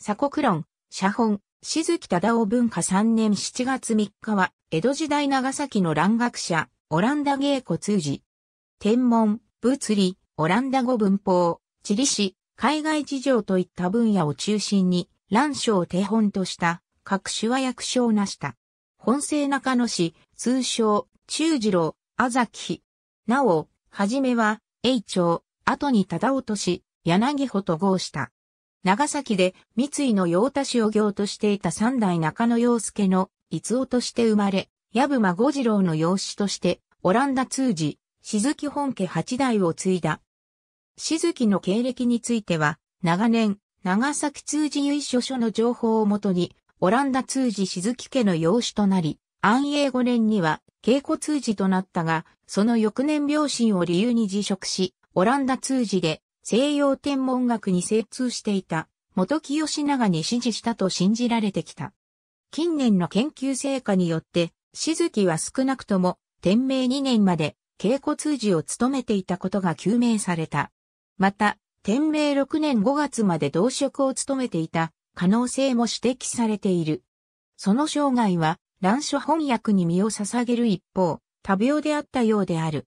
鎖国論、写本、静木忠夫文化3年7月3日は、江戸時代長崎の蘭学者、オランダ芸古通じ。天文、物理、オランダ語文法、地理史、海外事情といった分野を中心に、蘭書を手本とした各種は役所を成した。本性中野市、通称、中次郎、あざき。なお、はじめは、永長、後に忠夫とし、柳穂と合した。長崎で三井の洋田市を業としていた三代中野洋介の逸夫として生まれ、矢部孫次郎の養子として、オランダ通じ、静木本家八代を継いだ。静木の経歴については、長年、長崎通じ由緒書の情報をもとに、オランダ通じ静木家の養子となり、安永5年には、稽古通じとなったが、その翌年病心を理由に辞職し、オランダ通じで西洋天文学に精通していた元清長に支持したと信じられてきた。近年の研究成果によって、静木は少なくとも、天明2年まで、稽古通事を務めていたことが究明された。また、天明6年5月まで同職を務めていた可能性も指摘されている。その生涯は、乱書翻訳に身を捧げる一方、多病であったようである。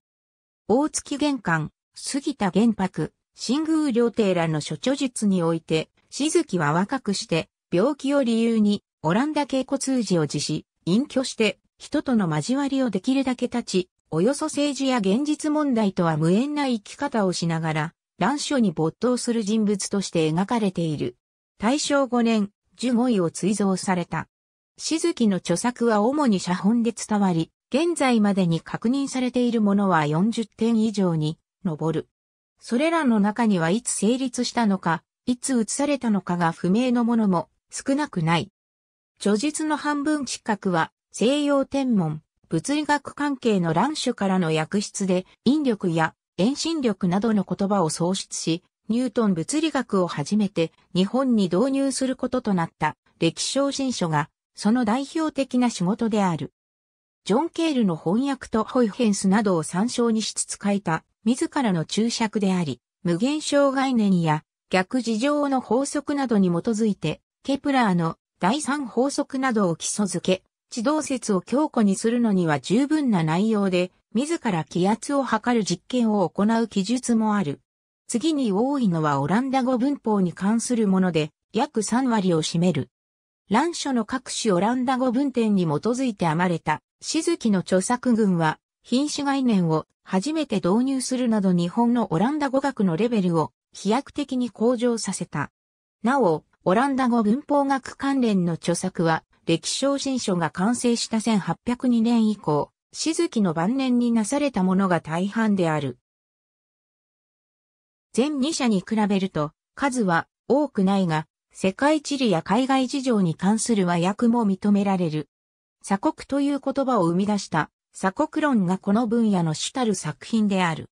大月玄関、杉田玄白、新宮良邸らの諸著述において、静木は若くして、病気を理由に、オランダ稽古通事を辞し、隠居して、人との交わりをできるだけ立ち、およそ政治や現実問題とは無縁な生き方をしながら、乱書に没頭する人物として描かれている。大正5年、15位を追贈された。静木の著作は主に写本で伝わり、現在までに確認されているものは40点以上に上る。それらの中にはいつ成立したのか、いつ移されたのかが不明のものも少なくない。著述の半分近くは西洋天文、物理学関係の乱種からの訳出で引力や遠心力などの言葉を創出し、ニュートン物理学を初めて日本に導入することとなった歴史新書がその代表的な仕事である。ジョン・ケールの翻訳とホイフェンスなどを参照にしつつ書いた自らの注釈であり、無限小概念や逆事情の法則などに基づいて、ケプラーの第三法則などを基礎づけ、地動説を強固にするのには十分な内容で、自ら気圧を測る実験を行う記述もある。次に多いのはオランダ語文法に関するもので、約3割を占める。乱書の各種オランダ語文典に基づいて編まれた、しずきの著作群は、品種概念を初めて導入するなど日本のオランダ語学のレベルを飛躍的に向上させた。なお、オランダ語文法学関連の著作は、歴史新書が完成した1802年以降、静木の晩年になされたものが大半である。全2社に比べると、数は多くないが、世界地理や海外事情に関する和訳も認められる。鎖国という言葉を生み出した鎖国論がこの分野の主たる作品である。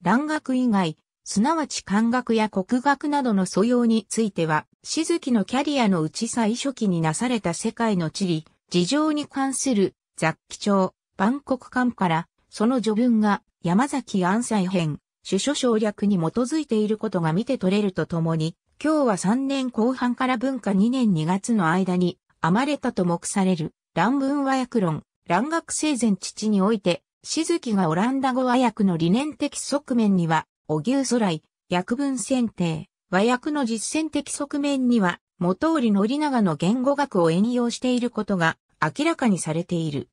蘭学以外、すなわち漢学や国学などの素養については、静木のキャリアのうち最初期になされた世界の地理、事情に関する雑記帳、万国館から、その序文が山崎安西編、主書省略に基づいていることが見て取れるとともに、今日は3年後半から文化2年2月の間に、編まれたと目される、乱文和訳論、蘭学生前父において、静木がオランダ語和訳の理念的側面には、おぎゅうそらい、訳文選定、和訳の実践的側面には、元織宣長の言語学を援用していることが明らかにされている。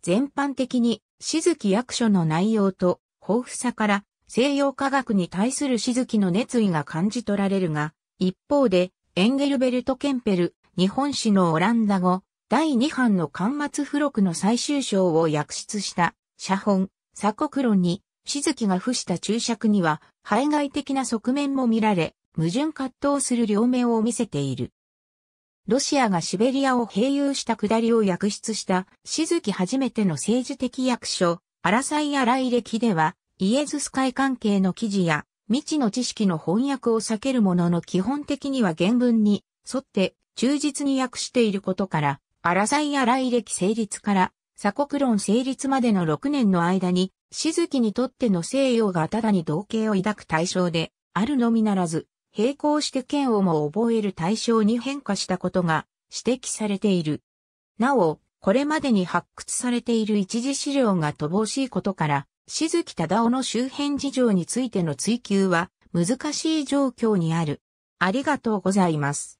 全般的に、静木役所の内容と豊富さから、西洋科学に対する静木の熱意が感じ取られるが、一方で、エンゲルベルト・ケンペル、日本史のオランダ語、第2版の巻末付録の最終章を訳出した写本、鎖国論に、静木が付した注釈には、排外的な側面も見られ、矛盾葛藤する両面を見せている。ロシアがシベリアを併有した下りを訳出した静木初めての政治的役所、アライアラ来歴では、イエズス会関係の記事や、未知の知識の翻訳を避けるものの基本的には原文に沿って忠実に訳していることから、ラサイや来歴成立から鎖国論成立までの6年の間に、静木にとっての西洋がただに同型を抱く対象で、あるのみならず、並行して剣をも覚える対象に変化したことが指摘されている。なお、これまでに発掘されている一次資料が乏しいことから、静木忠夫の周辺事情についての追求は難しい状況にある。ありがとうございます。